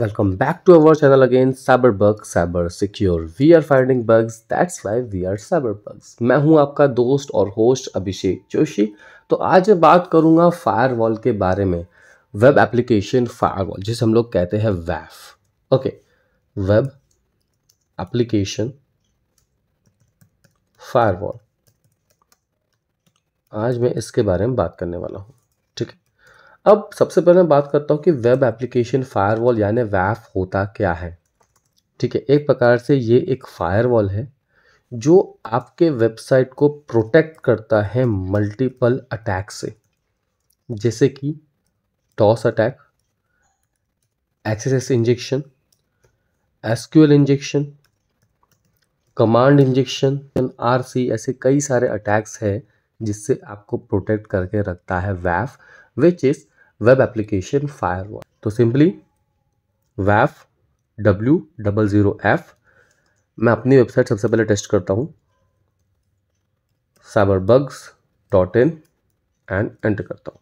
Welcome back to our channel again Cyberbug Cyber Secure. We are finding bugs, that's why we are cyberbugs. मैं हूं आपका दोस्त और host अभिषेक जोशी तो आज मैं बात करूंगा फायर वॉल के बारे में वेब एप्लीकेशन फायर वॉल जिसे हम लोग कहते हैं वैफ okay web application firewall आज मैं इसके बारे में बात करने वाला हूं अब सबसे पहले मैं बात करता हूँ कि वेब एप्लीकेशन फायरवॉल यानी वैफ होता क्या है ठीक है एक प्रकार से ये एक फायरवॉल है जो आपके वेबसाइट को प्रोटेक्ट करता है मल्टीपल अटैक से जैसे कि DoS attack XSS injection SQL injection command injection R C ऐसे कई सारे अटैक्स हैं जिससे आपको प्रोटेक्ट करके रखता है वैफ which is web application firewall तो सिंपली वैफ डब्ल्यू डबल ज़ीरो एफ मैं अपनी वेबसाइट सबसे पहले टेस्ट करता हूँ cyber bugs dot in and enter करता हूँ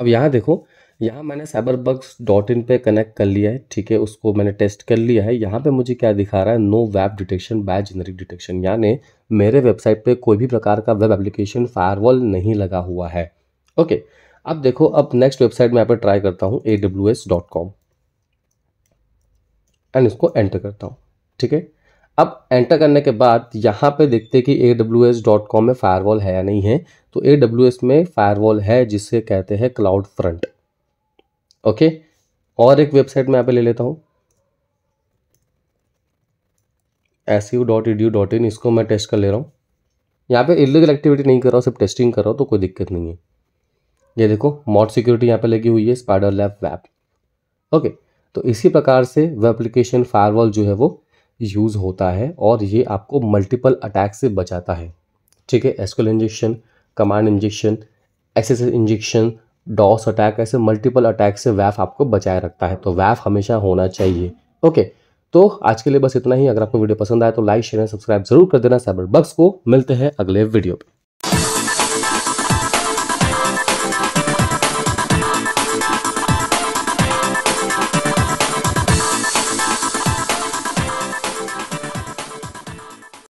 अब यहाँ देखो यहाँ मैंने साइबर बग्स डॉट इन पर कनेक्ट कर लिया है ठीक है उसको मैंने टेस्ट कर लिया है यहाँ पे मुझे क्या दिखा रहा है no web detection by generic detection यानी मेरे वेबसाइट पे कोई भी प्रकार का वेब एप्लीकेशन फायरवॉल नहीं लगा हुआ है ओके okay. अब देखो अब नेक्स्ट वेबसाइट मैं यहाँ पर ट्राई करता हूँ A W S dot com and इसको एंटर करता हूँ ठीक है अब एंटर करने के बाद यहाँ पे देखते हैं कि A W S dot com में फायरवॉल है या नहीं है तो ए डब्ल्यू एस में फायरवॉल है जिसे कहते हैं क्लाउड फ्रंट ओके और एक वेबसाइट मैं यहाँ पे ले लेता हूँ S U dot E D U dot in इसको मैं टेस्ट कर ले रहा हूँ यहाँ पे इलीगल एक्टिविटी नहीं कर रहा हूँ सिर्फ टेस्टिंग कर रहा हूँ तो कोई दिक्कत नहीं है ये देखो मॉड सिक्योरिटी यहाँ पे लगी हुई है स्पाइडर लैब वैप ओके तो इसी प्रकार से वेब एप्लीकेशन फायरवॉल जो है वो यूज़ होता है और ये आपको मल्टीपल अटैक से बचाता है ठीक है SQL injection command injection XSS injection DoS attack ऐसे मल्टीपल अटैक से वैफ आपको बचाए रखता है तो वैफ हमेशा होना चाहिए ओके तो आज के लिए बस इतना ही अगर आपको वीडियो पसंद आए तो लाइक शेयर एंड सब्सक्राइब जरूर कर देना साइबर बक्स को मिलते हैं अगले वीडियो पर